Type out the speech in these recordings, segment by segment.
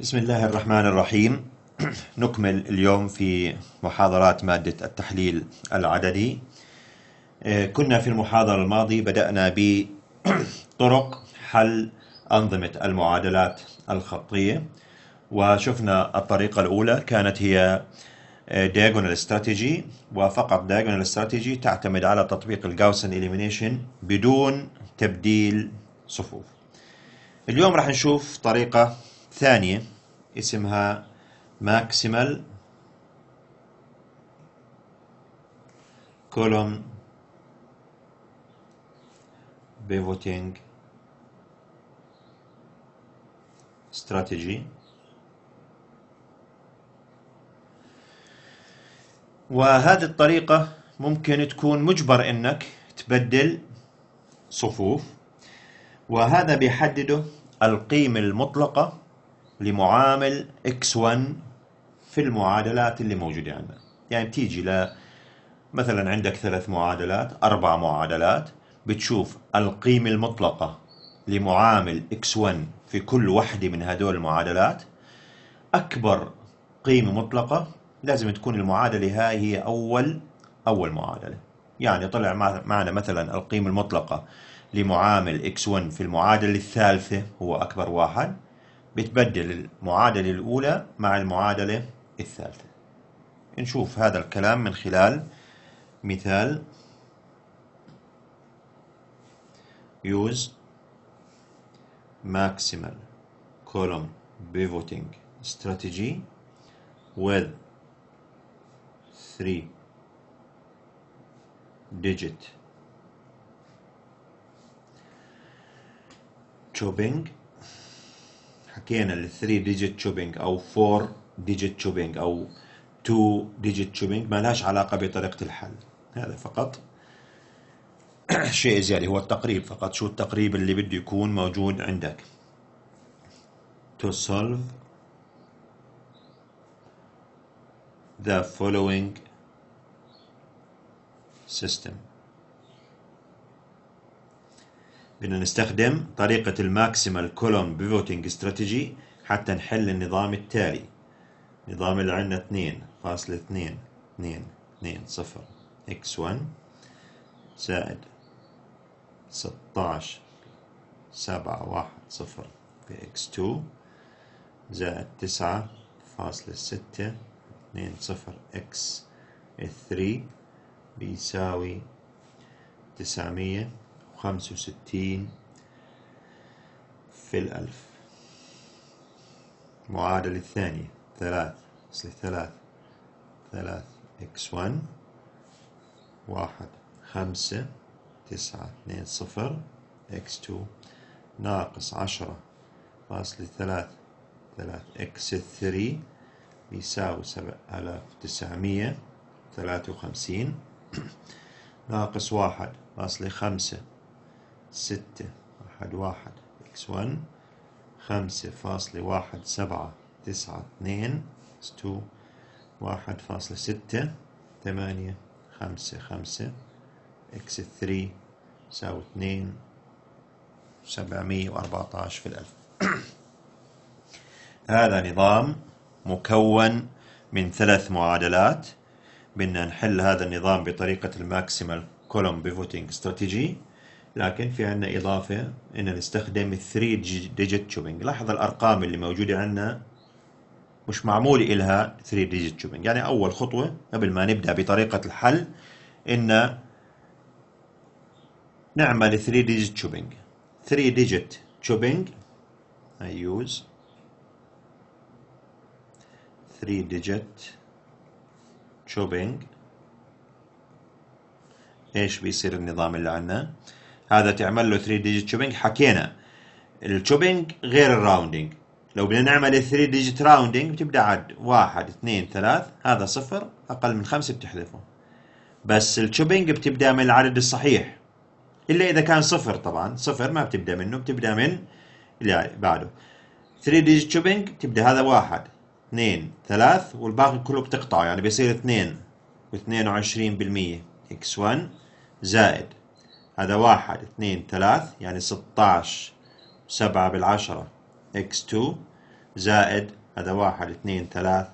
بسم الله الرحمن الرحيم نكمل اليوم في محاضرات مادة التحليل العددي آه، كنا في المحاضرة الماضية بدأنا بطرق حل أنظمة المعادلات الخطية وشفنا الطريقة الأولى كانت هي آه، diagonal strategy وفقط diagonal strategy تعتمد على تطبيق الجاوسن إليمينيشن بدون تبديل صفوف اليوم راح نشوف طريقة ثانية اسمها ماكسيمال كولوم بيفوتينج استراتيجي وهذه الطريقة ممكن تكون مجبر انك تبدل صفوف وهذا بيحدده القيمة المطلقة لمعامل x1 في المعادلات اللي موجودة عندنا يعني بتيجي ل مثلا عندك ثلاث معادلات أربع معادلات بتشوف القيمة المطلقة لمعامل x1 في كل وحدة من هدول المعادلات أكبر قيمة مطلقة لازم تكون المعادلة هاي هي أول أول معادلة يعني طلع معنا مثلا القيمة المطلقة لمعامل x1 في المعادلة الثالثة هو أكبر واحد بتبدل المعادلة الأولى مع المعادلة الثالثة نشوف هذا الكلام من خلال مثال use maximal column pivoting strategy with 3 digit chopping حكينا ال 3 ديجيت تشوبينج او 4 ديجيت تشوبينج او 2 ديجيت تشوبينج ما لهاش علاقه بطريقه الحل هذا فقط شيء زيادة هو التقريب فقط شو التقريب اللي بده يكون موجود عندك to solve the following system بدنا نستخدم طريقة الماكسيمال كولوم بيفوتنج استراتيجي حتى نحل النظام التالي نظام اللي عندنا اثنين فاصلة اثنين اثنين اثنين صفر اكس 1 زائد 16 سبعة واحد صفر في اكس 2 زائد تسعة فاصلة ستة اثنين صفر اكس 3 بيساوي تسعمية خمسة وستين في الألف معادلة الثانية ثلاث أصل ثلاث ثلاث إكس ون واحد خمسة تسعة اثنين صفر إكس تو ناقص عشرة فاصلة ثلاث ثلاث إكس ثري يساوي سبعة آلاف تسعمية ثلاثة وخمسين ناقص واحد فاصلة خمسة ستة واحد واحد إكس ون خمسة فاصلة واحد سبعة تسعة اثنين إكس تو واحد فاصلة ستة ثمانية خمسة خمسة إكس ثري يساوي اثنين سبعمية وأربعة عشر في الألف هذا نظام مكون من ثلاث معادلات بدنا نحل هذا النظام بطريقة الماكسيمال كولوم بيفوتينج استراتيجي لكن في عندنا إضافة إن نستخدم 3 ديجيت شوبينج لاحظ الأرقام اللي موجودة عندنا مش معمول إلها 3 ديجيت شوبينج يعني أول خطوة قبل ما نبدأ بطريقة الحل إن نعمل 3 ديجيت شوبينج 3 ديجيت شوبينج I use 3 digit shopping ايش بيصير النظام اللي عندنا هذا تعمل له 3 ديجيت تشوبينج حكينا التشوبينج غير الراوندينج لو بدنا نعمل 3 ديجيت راوندينج بتبدا عد 1 2 3 هذا صفر اقل من 5 بتحذفه بس التشوبينج بتبدا من العدد الصحيح الا اذا كان صفر طبعا صفر ما بتبدا منه بتبدا من اللي بعده 3 ديجيت تشوبينج بتبدا هذا 1 2 3 والباقي كله بتقطعه يعني بيصير 2 و22% اكس 1 زائد هذا واحد اثنين ثلاث يعني ستاش سبعة بالعشرة x2 زائد هذا واحد اثنين ثلاث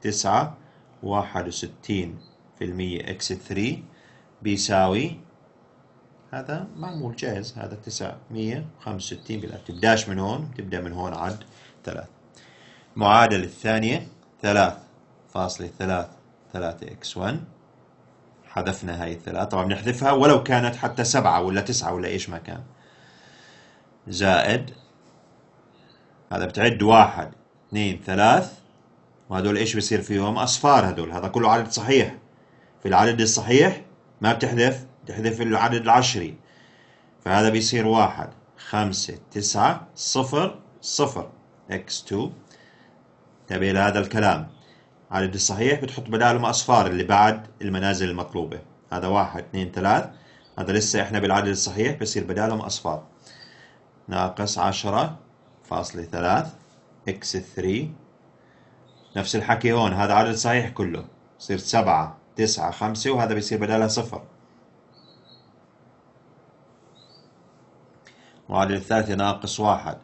تسعة واحد وستين في المية x3 بيساوي هذا معمول جاهز هذا تسعة مية خمسة وستين بالألف تبداش من هون تبدأ من هون عد ثلاث معادلة الثانية ثلاث فاصلة ثلاث ثلاثة x1 حذفنا هاي الثلاث طبعا بنحذفها ولو كانت حتى سبعة ولا تسعة ولا ايش ما كان زائد هذا بتعد واحد اثنين ثلاث وهدول ايش بيصير فيهم اصفار هدول هذا كله عدد صحيح في العدد الصحيح ما بتحذف بتحذف العدد العشري فهذا بيصير واحد خمسة تسعة صفر صفر اكس 2 تابع لهذا الكلام عدد الصحيح بتحط بداله اصفار اللي بعد المنازل المطلوبة هذا واحد اثنين ثلاث هذا لسه احنا بالعدد الصحيح بصير بدالهم اصفار ناقص عشرة فاصلة ثلاث اكس ثري نفس الحكي هون هذا عدد صحيح كله بصير سبعة تسعة خمسة وهذا بيصير بدالها صفر وعدد الثالثة ناقص واحد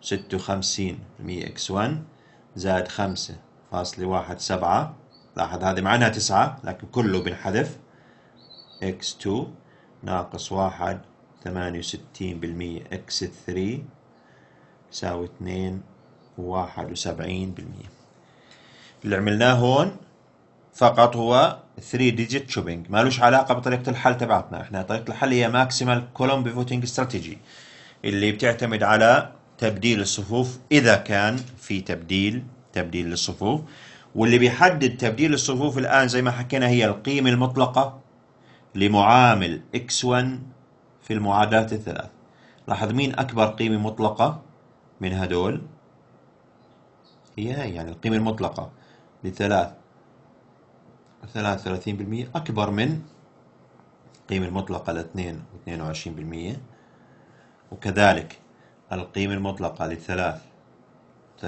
ستة وخمسين مية اكس ون زائد خمسة فاصلة واحد سبعة لاحظ هذه معناها تسعة لكن كله بنحذف x2 ناقص واحد ثمانية وستين بالمية x3 يساوي اثنين وواحد وسبعين بالمية اللي عملناه هون فقط هو 3 ديجيت شوبينج مالوش علاقه بطريقه الحل تبعتنا احنا طريقه الحل هي ماكسيمال كولوم بفوتينج استراتيجي اللي بتعتمد على تبديل الصفوف اذا كان في تبديل تبديل الصفوف واللي بيحدد تبديل الصفوف الآن زي ما حكينا هي القيمة المطلقة لمعامل x1 في المعادلات الثلاث لاحظ مين أكبر قيمة مطلقة من هدول هي إيه، هي يعني القيمة المطلقة لثلاث بالمئة أكبر من القيمة المطلقة لاثنين وعشرين بالمية وكذلك القيمة المطلقة للثلاث 33%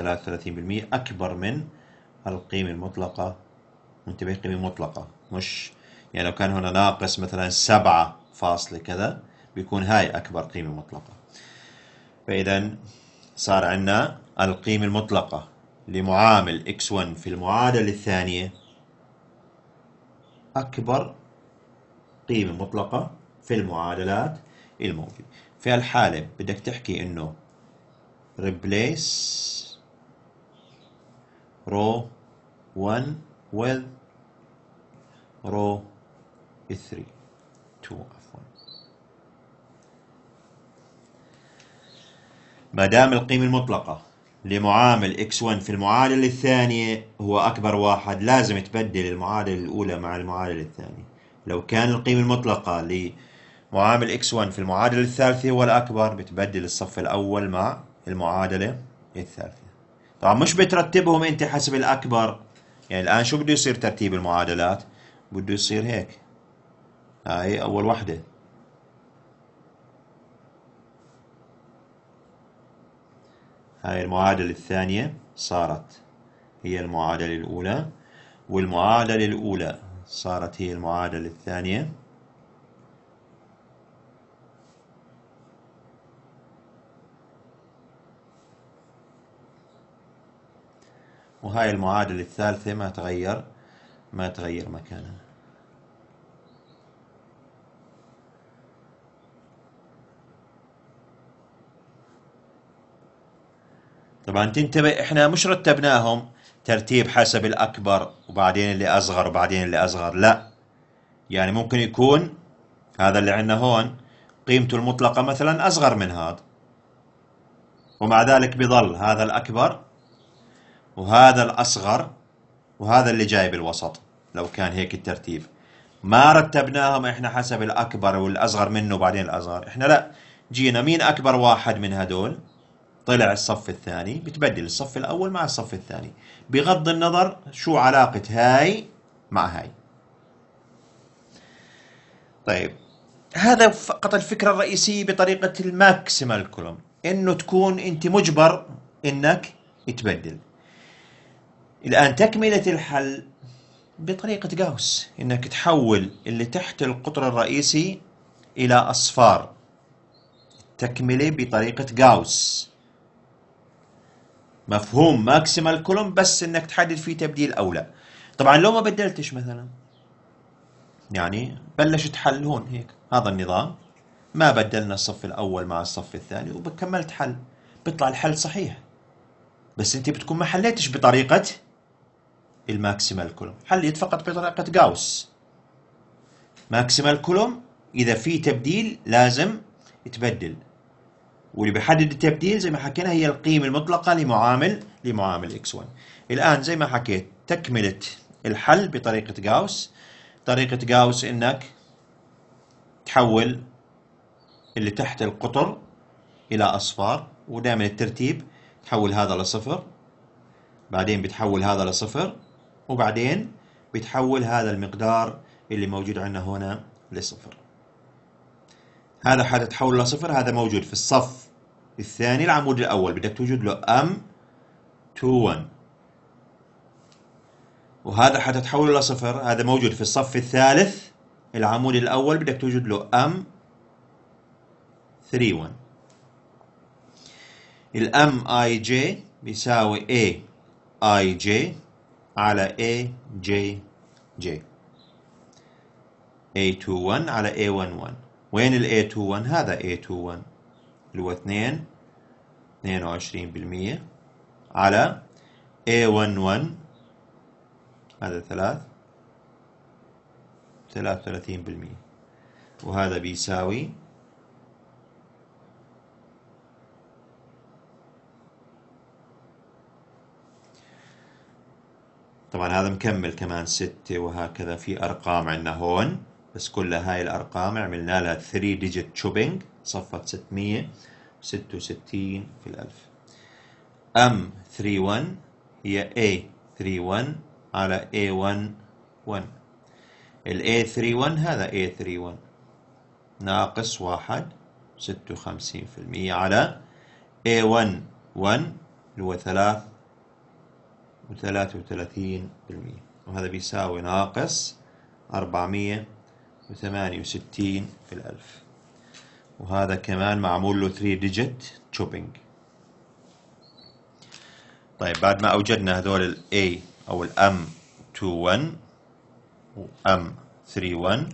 أكبر من القيمة المطلقة منتبه قيمة مطلقة مش يعني لو كان هنا ناقص مثلا سبعة فاصلة كذا بيكون هاي أكبر قيمة مطلقة فإذا صار عندنا القيمة المطلقة لمعامل x1 في المعادلة الثانية أكبر قيمة مطلقة في المعادلات الموجودة في الحالة بدك تحكي إنه replace رو 1 with رو 3 2 عفوا ما دام القيمة المطلقة لمعامل x1 في المعادلة الثانية هو أكبر واحد لازم تبدل المعادلة الأولى مع المعادلة الثانية لو كان القيمة المطلقة لمعامل x1 في المعادلة الثالثة هو الأكبر بتبدل الصف الأول مع المعادلة الثالثة طبعا مش بترتبهم انت حسب الاكبر يعني الان شو بده يصير ترتيب المعادلات بده يصير هيك هاي اول وحده هاي المعادلة الثانية صارت هي المعادلة الأولى والمعادلة الأولى صارت هي المعادلة الثانية وهاي المعادلة الثالثة ما تغير ما تغير مكانها طبعا تنتبه احنا مش رتبناهم ترتيب حسب الأكبر وبعدين اللي أصغر وبعدين اللي أصغر لا يعني ممكن يكون هذا اللي عندنا هون قيمته المطلقة مثلا أصغر من هذا ومع ذلك بضل هذا الأكبر وهذا الأصغر وهذا اللي جاي بالوسط لو كان هيك الترتيب ما رتبناهم احنا حسب الأكبر والأصغر منه وبعدين الأصغر احنا لا جينا مين أكبر واحد من هدول طلع الصف الثاني بتبدل الصف الأول مع الصف الثاني بغض النظر شو علاقة هاي مع هاي طيب هذا فقط الفكرة الرئيسية بطريقة الماكسيمال كولوم انه تكون انت مجبر انك تبدل الآن تكملة الحل بطريقة غاوس إنك تحول اللي تحت القطر الرئيسي إلى أصفار تكملة بطريقة غاوس مفهوم ماكسيمال كولوم بس إنك تحدد فيه تبديل أو لا طبعا لو ما بدلتش مثلا يعني بلش تحل هون هيك هذا النظام ما بدلنا الصف الأول مع الصف الثاني وكملت حل بيطلع الحل صحيح بس انت بتكون ما حليتش بطريقه الماكسيمال كولوم حليت فقط بطريقة جاوس ماكسيمال كولوم إذا في تبديل لازم تبدل واللي بيحدد التبديل زي ما حكينا هي القيمة المطلقة لمعامل لمعامل x1 الآن زي ما حكيت تكملة الحل بطريقة جاوس طريقة جاوس إنك تحول اللي تحت القطر إلى أصفار ودائما الترتيب تحول هذا لصفر بعدين بتحول هذا لصفر وبعدين بتحول هذا المقدار اللي موجود عندنا هنا لصفر هذا حتى تحول لصفر هذا موجود في الصف الثاني العمود الأول بدك توجد له أم 21 وهذا حتى تحول لصفر هذا موجود في الصف الثالث العمود الأول بدك توجد له أم 31 الأم اي جي بيساوي A اي جي على A J J A21 على A11 وين ال A21 هذا A21 اللي هو 2 22% على A11 هذا 3 33% وهذا بيساوي طبعا هذا مكمل كمان ستة وهكذا في أرقام عندنا هون بس كل هاي الأرقام عملنا لها 3 ديجيت شوبينج صفت 666 في الألف أم 31 هي A31 على A11 ال A31 هذا A31 ناقص واحد 56% علي على A11 اللي هو ثلاث وثلاثة وثلاثين بالمية وهذا بيساوي ناقص أربعمية وثمانية وستين في الألف وهذا كمان معمول له 3 ديجيت تشوبينج طيب بعد ما أوجدنا هذول الـ A أو الـ M21 و M31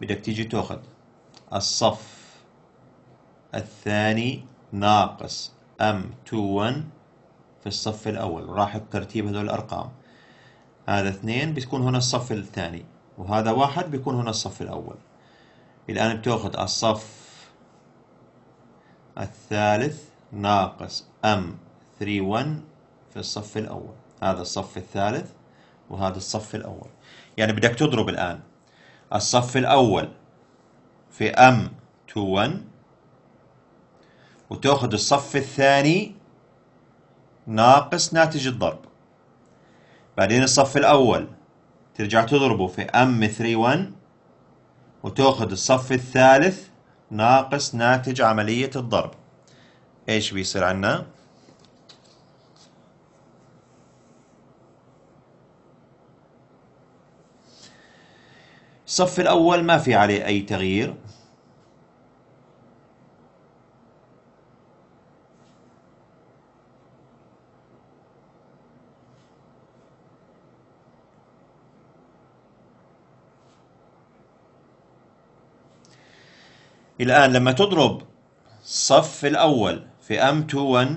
بدك تيجي تاخذ الصف الثاني ناقص M21 في الصف الأول وراح بترتيب هذول الأرقام هذا اثنين بتكون هنا الصف الثاني وهذا واحد بيكون هنا الصف الأول الآن بتاخذ الصف الثالث ناقص أم 31 في الصف الأول هذا الصف الثالث وهذا الصف الأول يعني بدك تضرب الآن الصف الأول في أم 21 وتأخذ الصف الثاني ناقص ناتج الضرب بعدين الصف الأول ترجع تضربه في أم 31 وتأخذ الصف الثالث ناقص ناتج عملية الضرب إيش بيصير عنا؟ الصف الأول ما في عليه أي تغيير الآن لما تضرب الصف الأول في M21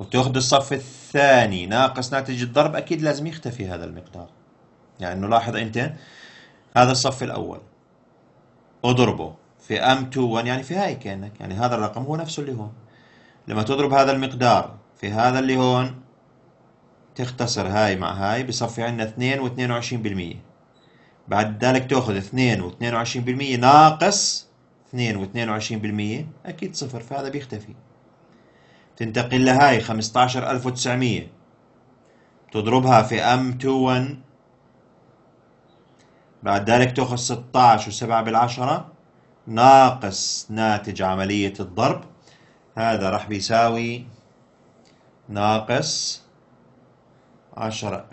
وتأخذ الصف الثاني ناقص ناتج الضرب أكيد لازم يختفي هذا المقدار يعني نلاحظ أنت هذا الصف الأول اضربه في M21 يعني في هاي كأنك يعني هذا الرقم هو نفسه اللي هون لما تضرب هذا المقدار في هذا اللي هون تختصر هاي مع هاي بصفي عندنا 2 و22% بعد ذلك تاخذ 2 و22% ناقص 2 و 22% أكيد صفر فهذا بيختفي تنتقل لهاي 15900 تضربها في ام 21 بعد ذلك تأخذ 16 و7 بالعشرة ناقص ناتج عملية الضرب هذا راح بيساوي ناقص عشر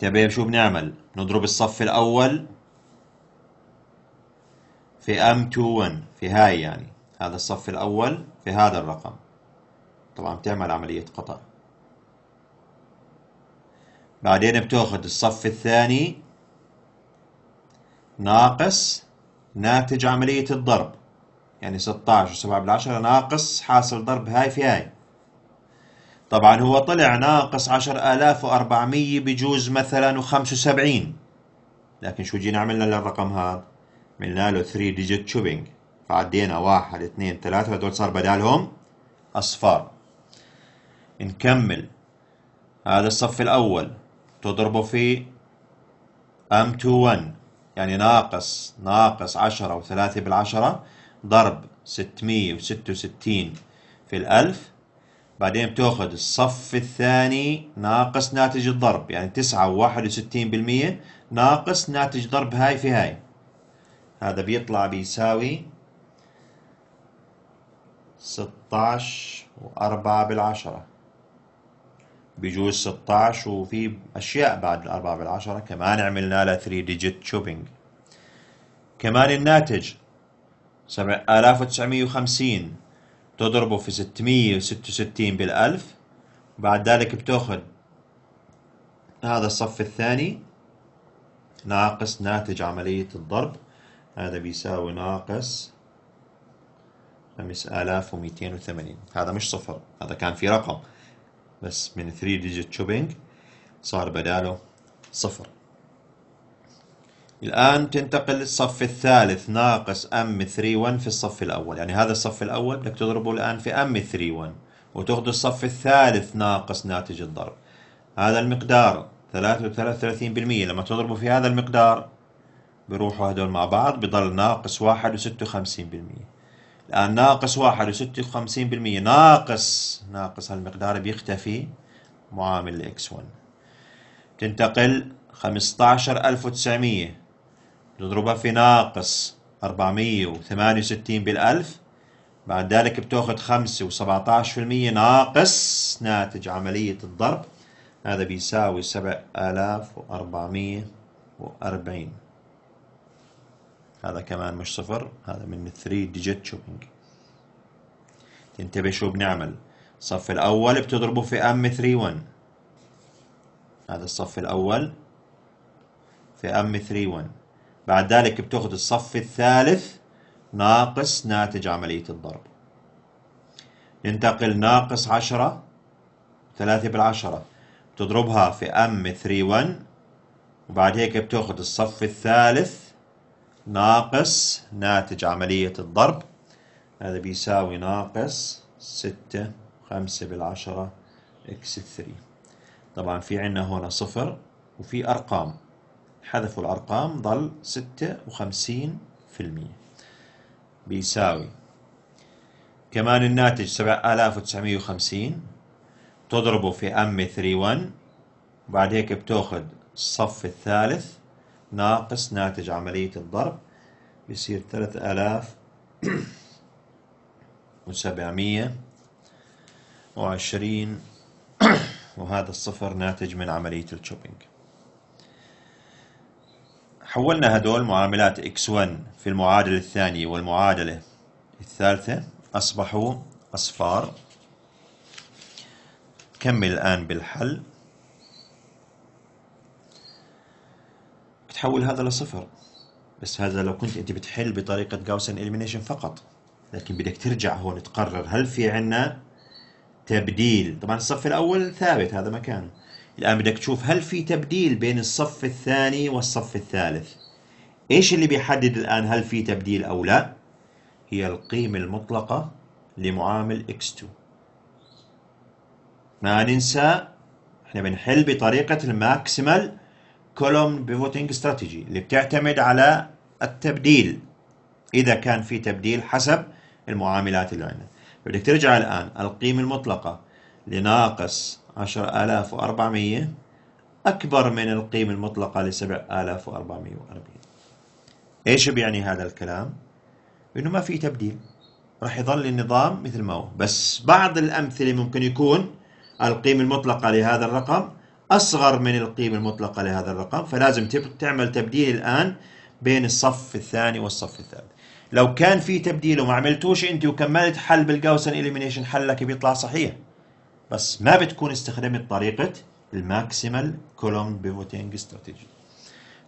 تمام شو بنعمل نضرب الصف الأول في M21 في هاي يعني هذا الصف الأول في هذا الرقم طبعا بتعمل عملية قطع بعدين بتاخذ الصف الثاني ناقص ناتج عملية الضرب يعني 16 و7 بالعشرة ناقص حاصل ضرب هاي في هاي طبعا هو طلع ناقص 10400 بجوز مثلا و75 لكن شو جينا عملنا للرقم هذا عملنا له 3 ديجيت شوبينج فعدينا 1 2 3 هذول صار بدالهم اصفار نكمل هذا الصف الاول تضربه في ام 21 يعني ناقص ناقص 10 و3 بالعشرة ضرب 666 في الألف بعدين بتاخذ الصف الثاني ناقص ناتج الضرب يعني 9.61% ناقص ناتج ضرب هاي في هاي هذا بيطلع بيساوي 16.4 وأربعة بالعشرة بيجوز 16 وفي أشياء بعد الأربعة بالعشرة كمان عملنا لها 3 ديجيت شوبينج كمان الناتج 7950 تضربه في 666 بالألف بعد ذلك بتاخذ هذا الصف الثاني ناقص ناتج عملية الضرب هذا بيساوي ناقص 5280 هذا مش صفر هذا كان في رقم بس من 3 ديجيت شوبينج صار بداله صفر الآن تنتقل للصف الثالث ناقص M31 في الصف الأول يعني هذا الصف الأول بدك تضربه الآن في M31 وتأخذ الصف الثالث ناقص ناتج الضرب هذا المقدار 33% لما تضربه في هذا المقدار بيروحوا هدول مع بعض بضل ناقص 1.56% الآن ناقص 1.56% ناقص ناقص هالمقدار بيختفي معامل x 1 تنتقل 15900 بتضربها في ناقص 468 بالألف بعد ذلك بتاخذ 5 و17% ناقص ناتج عملية الضرب هذا بيساوي 7440 هذا كمان مش صفر هذا من 3 ديجيت شوبينج تنتبه شو بنعمل الصف الأول بتضربه في أم 31 هذا الصف الأول في أم 31 بعد ذلك بتاخذ الصف الثالث ناقص ناتج عملية الضرب ننتقل ناقص عشرة ثلاثة بالعشرة بتضربها في أم ثري ون وبعد هيك بتاخذ الصف الثالث ناقص ناتج عملية الضرب هذا بيساوي ناقص ستة خمسة بالعشرة إكس ثري طبعا في عنا هنا صفر وفي أرقام حذفوا الأرقام ضل 56% بيساوي كمان الناتج 7950 تضربه في أم 31 بعد هيك بتأخذ الصف الثالث ناقص ناتج عملية الضرب بيصير وسبعمية وعشرين وهذا الصفر ناتج من عملية الشوبينج حولنا هدول معاملات x1 في المعادلة الثانية والمعادلة الثالثة أصبحوا أصفار كمل الآن بالحل بتحول هذا لصفر بس هذا لو كنت أنت بتحل بطريقة جاوسن إليمينيشن فقط لكن بدك ترجع هون تقرر هل في عنا تبديل طبعا الصف الأول ثابت هذا مكانه الآن بدك تشوف هل في تبديل بين الصف الثاني والصف الثالث إيش اللي بيحدد الآن هل في تبديل أو لا هي القيمة المطلقة لمعامل x2 ما ننسى احنا بنحل بطريقة الماكسيمال كولوم بيفوتنج استراتيجي اللي بتعتمد على التبديل إذا كان في تبديل حسب المعاملات اللي عندنا بدك ترجع الآن القيمة المطلقة لناقص 10400 أكبر من القيمة المطلقة ل 7440 إيش بيعني هذا الكلام؟ إنه ما في تبديل راح يظل النظام مثل ما هو بس بعض الأمثلة ممكن يكون القيمة المطلقة لهذا الرقم أصغر من القيمة المطلقة لهذا الرقم فلازم تعمل تبديل الآن بين الصف الثاني والصف الثالث لو كان في تبديل وما عملتوش انت وكملت حل بالجاوسن اليمينيشن حلك بيطلع صحيح بس ما بتكون استخدمت طريقة الماكسيمال كولوم بيفوتينج استراتيجي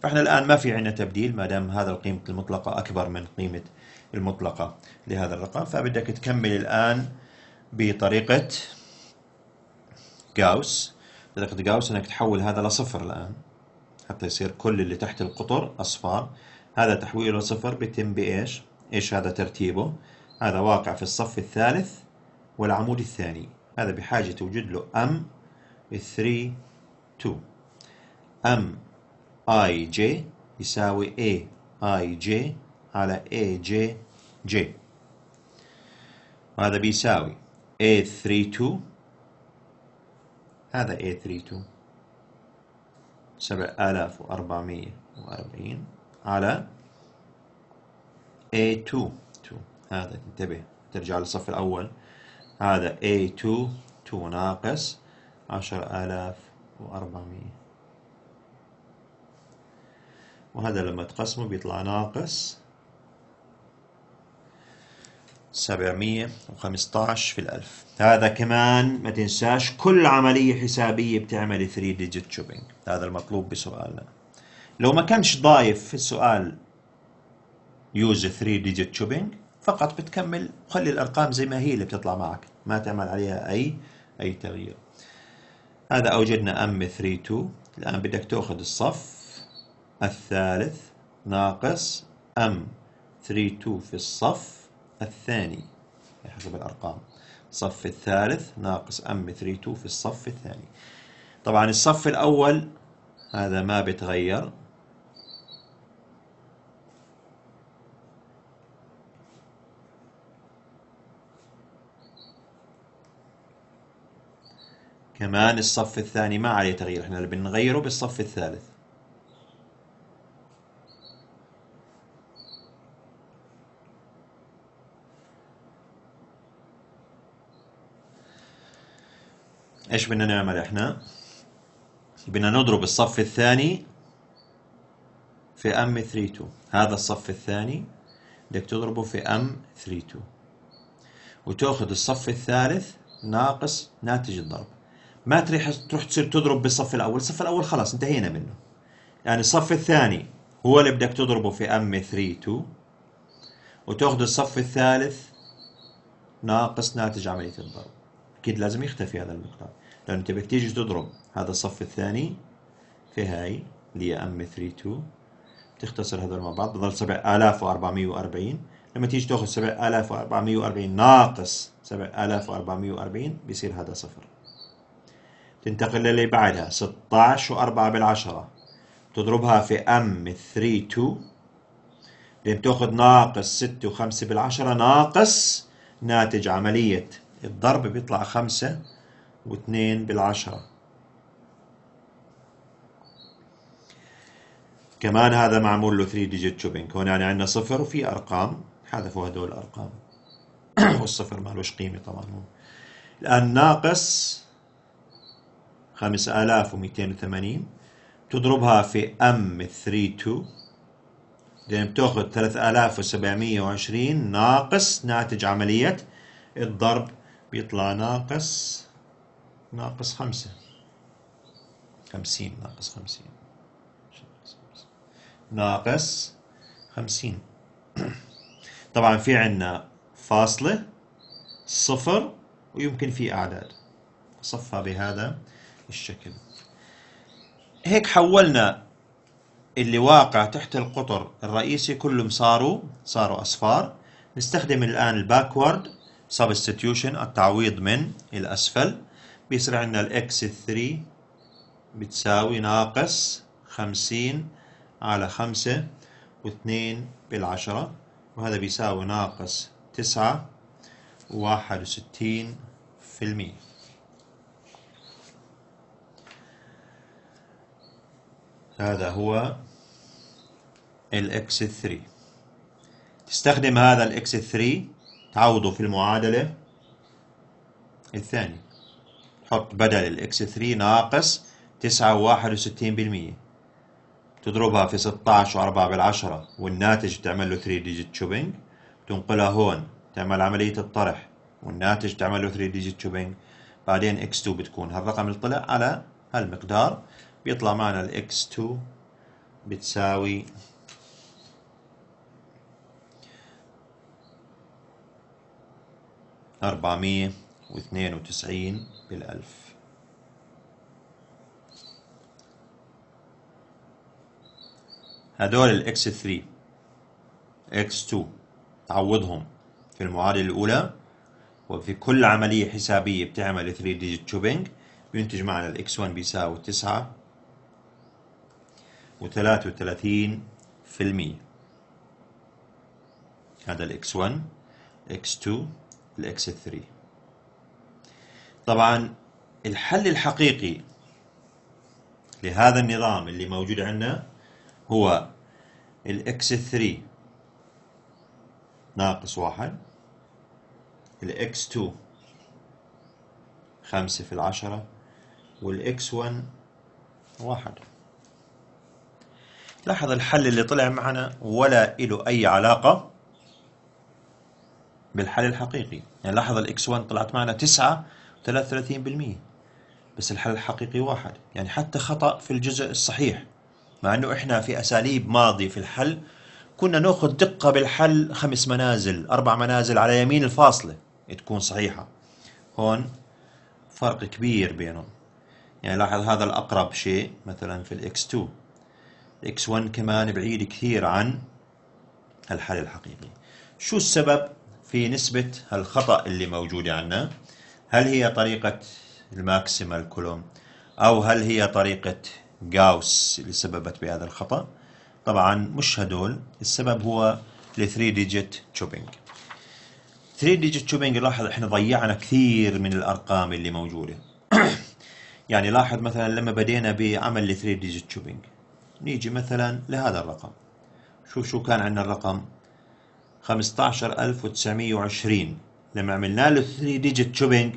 فاحنا الآن ما في عندنا تبديل ما دام هذا القيمة المطلقة أكبر من قيمة المطلقة لهذا الرقم فبدك تكمل الآن بطريقة جاوس طريقة جاوس انك تحول هذا لصفر الآن حتى يصير كل اللي تحت القطر أصفار هذا تحويله لصفر بيتم بإيش؟ إيش هذا ترتيبه؟ هذا واقع في الصف الثالث والعمود الثاني هذا بحاجة توجد له أم 3 2 أم اي جي يساوي اي اي جي على اي جي جي وهذا بيساوي اي 3 2 هذا اي 3 2 7440 على A2 2 هذا انتبه ترجع للصف الأول هذا A2 2 ناقص 10400 وهذا لما تقسمه بيطلع ناقص 715 في الألف هذا كمان ما تنساش كل عملية حسابية بتعمل 3 ديجيت شوبينج هذا المطلوب بسؤالنا لو ما كانش ضايف في السؤال يوز 3 ديجيت شوبينج فقط بتكمل خلي الأرقام زي ما هي اللي بتطلع معك ما تعمل عليها أي أي تغيير هذا أوجدنا أم 3 2 الآن بدك تأخذ الصف الثالث ناقص أم 3 2 في الصف الثاني حسب الأرقام الصف الثالث ناقص أم 3 2 في الصف الثاني طبعا الصف الأول هذا ما بتغير كمان الصف الثاني ما عليه تغيير احنا اللي بنغيره بالصف الثالث ايش بدنا نعمل احنا بدنا نضرب الصف الثاني في ام 32 هذا الصف الثاني بدك تضربه في ام 32 وتاخذ الصف الثالث ناقص ناتج الضرب ما تروح تروح تصير تضرب بالصف الاول الصف الاول خلاص انتهينا منه يعني الصف الثاني هو اللي بدك تضربه في ام 3 2 وتاخذ الصف الثالث ناقص ناتج عمليه الضرب اكيد لازم يختفي هذا المقدار لانه انت بدك تيجي تضرب هذا الصف الثاني في هاي اللي هي ام 3 2 بتختصر هذول مع بعض بضل 7440 لما تيجي تاخذ 7440 ناقص 7440 بيصير هذا صفر تنتقل للي بعدها 16 و4 بالعشرة تضربها في أم 3 2 بتاخذ ناقص 6 و5 بالعشرة ناقص ناتج عملية الضرب بيطلع 5 و2 بالعشرة كمان هذا معمول له 3 ديجيت شوبينج هون يعني عندنا صفر وفي أرقام حذفوا هدول الأرقام والصفر ما لهش قيمة طبعا هون الآن ناقص 5280 تضربها في ام 32 لأن بتاخذ 3720 ناقص ناتج عملية الضرب بيطلع ناقص ناقص 5 50 ناقص 50 ناقص 50 طبعا في عندنا فاصلة صفر ويمكن في أعداد صفها بهذا الشكل هيك حولنا اللي واقع تحت القطر الرئيسي كلهم صاروا صاروا أصفار نستخدم الآن الباكورد سبستيتيوشن التعويض من الأسفل بيصير عندنا الإكس 3 بتساوي ناقص 50 على 5 و2 بالعشرة وهذا بيساوي ناقص 9 و 61 في المية هذا هو الاكس 3 تستخدم هذا الاكس 3 تعوضه في المعادلة الثانية تحط بدل الاكس 3 ناقص 9.61% تضربها في 16 و4 بالعشرة والناتج تعمل له 3 ديجيت شوبينج تنقلها هون تعمل عملية الطرح والناتج تعمل له 3 ديجيت شوبينج بعدين اكس 2 بتكون هالرقم اللي طلع على هالمقدار بيطلع معنا x 2 بتساوي أربعمية واثنين وتسعين بالألف هدول x 3 x 2 تعوضهم في المعادلة الأولى وفي كل عملية حسابية بتعمل 3 ديجيت شوبينج بينتج معنا x 1 بيساوي تسعة وثلاثة وثلاثين في المية هذا الاكس 1 الاكس 2 الاكس 3 طبعا الحل الحقيقي لهذا النظام اللي موجود عندنا هو الاكس 3 ناقص واحد الاكس 2 خمسة في العشرة والاكس 1 واحد لاحظ الحل اللي طلع معنا ولا له أي علاقة بالحل الحقيقي يعني لاحظ الاكس 1 طلعت معنا 9 33% بس الحل الحقيقي واحد يعني حتى خطأ في الجزء الصحيح مع أنه إحنا في أساليب ماضي في الحل كنا ناخذ دقة بالحل خمس منازل أربع منازل على يمين الفاصلة إيه تكون صحيحة هون فرق كبير بينهم يعني لاحظ هذا الأقرب شيء مثلا في الإكس 2 x1 كمان بعيد كثير عن الحل الحقيقي شو السبب في نسبة الخطأ اللي موجودة عندنا هل هي طريقة الماكسيمال كولوم أو هل هي طريقة جاوس اللي سببت بهذا الخطأ طبعا مش هدول السبب هو ال 3 ديجيت تشوبينج 3 ديجيت تشوبينج لاحظ احنا ضيعنا كثير من الارقام اللي موجوده يعني لاحظ مثلا لما بدينا بعمل ال 3 ديجيت تشوبينج نيجي مثلا لهذا الرقم شوف شو كان عندنا الرقم 15920 لما عملنا له 3 ديجيت تشوبينج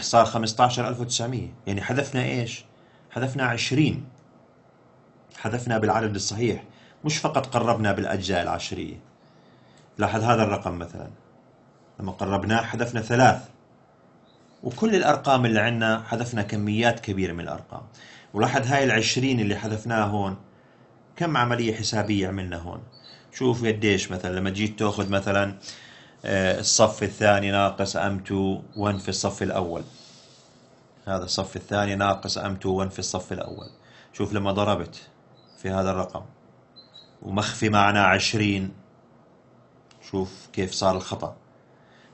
صار 15900 يعني حذفنا ايش حذفنا 20 حذفنا بالعدد الصحيح مش فقط قربنا بالاجزاء العشريه لاحظ هذا الرقم مثلا لما قربناه حذفنا ثلاث وكل الارقام اللي عندنا حذفنا كميات كبيره من الارقام ولاحظ هاي العشرين اللي حذفناها هون كم عملية حسابية عملنا هون شوف قديش مثلا لما جيت تاخذ مثلا آه، الصف الثاني ناقص M2 1 في الصف الأول هذا الصف الثاني ناقص M2 1 في الصف الأول شوف لما ضربت في هذا الرقم ومخفي معنا 20 شوف كيف صار الخطأ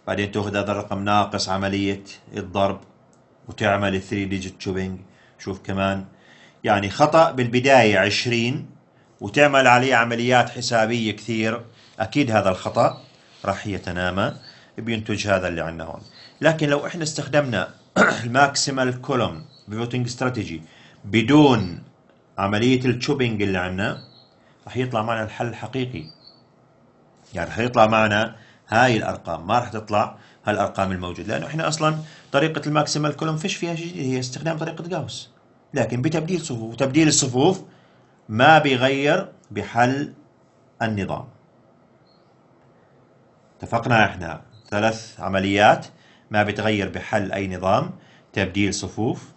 بعدين تاخذ هذا الرقم ناقص عملية الضرب وتعمل 3 ديجيت شوبينج شوف كمان يعني خطأ بالبداية 20 وتعمل عليه عمليات حسابية كثير أكيد هذا الخطأ راح يتنامى بينتج هذا اللي عندنا هون لكن لو احنا استخدمنا الماكسيمال كولوم بفوتنج استراتيجي بدون عملية التشوبينج اللي عندنا راح يطلع معنا الحل الحقيقي يعني راح يطلع معنا هاي الارقام ما راح تطلع هالارقام الموجوده لانه احنا اصلا طريقه الماكسيمال كولوم فيش فيها شيء جديد هي استخدام طريقه جاوس لكن بتبديل صفوف وتبديل الصفوف ما بيغير بحل النظام اتفقنا احنا ثلاث عمليات ما بتغير بحل أي نظام تبديل صفوف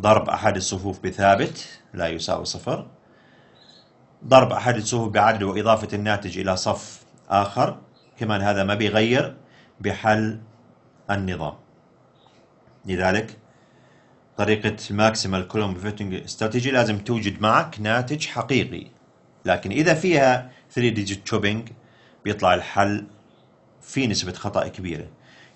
ضرب أحد الصفوف بثابت لا يساوي صفر ضرب أحد الصفوف بعدل وإضافة الناتج إلى صف آخر كمان هذا ما بيغير بحل النظام لذلك طريقة ماكسيمال كولوم فيتنج استراتيجي لازم توجد معك ناتج حقيقي لكن إذا فيها 3 ديجيت تشوبينج بيطلع الحل في نسبة خطأ كبيرة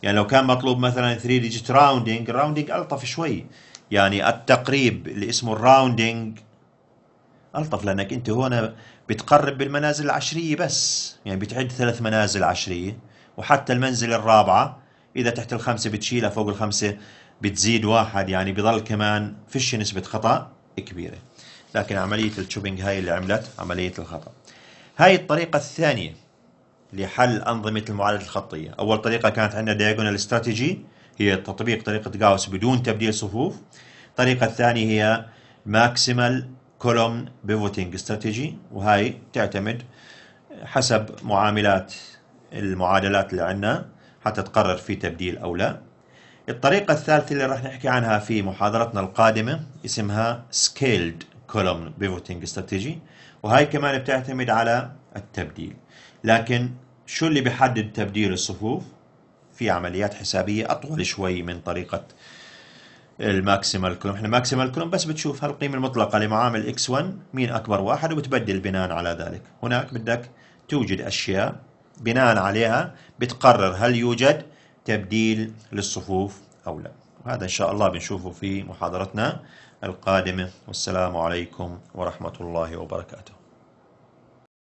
يعني لو كان مطلوب مثلا 3 ديجيت راوندينج الراوندينج ألطف شوي يعني التقريب اللي اسمه الراوندينج ألطف لأنك أنت هنا بتقرب بالمنازل العشرية بس يعني بتعد ثلاث منازل عشرية وحتى المنزل الرابعة إذا تحت الخمسة بتشيلها فوق الخمسة بتزيد واحد يعني بضل كمان فيش نسبة خطأ كبيرة لكن عملية التشوبينج هاي اللي عملت عملية الخطأ هاي الطريقة الثانية لحل أنظمة المعالجة الخطية أول طريقة كانت عندنا دياجونال استراتيجي هي تطبيق طريقة جاوس بدون تبديل صفوف الطريقة الثانية هي ماكسيمال كولوم بيفوتينج استراتيجي وهاي تعتمد حسب معاملات المعادلات اللي عندنا حتى تقرر في تبديل أو لا الطريقة الثالثة اللي راح نحكي عنها في محاضرتنا القادمة اسمها Scaled Column Pivoting Strategy وهي كمان بتعتمد على التبديل لكن شو اللي بيحدد تبديل الصفوف؟ في عمليات حسابية أطول شوي من طريقة الماكسيمال كولوم، احنا الماكسيمال كولوم بس بتشوف هالقيمة المطلقة لمعامل x1 مين أكبر واحد وبتبدل بناء على ذلك، هناك بدك توجد أشياء بناء عليها بتقرر هل يوجد تبديل للصفوف أو لا وهذا إن شاء الله بنشوفه في محاضرتنا القادمة والسلام عليكم ورحمة الله وبركاته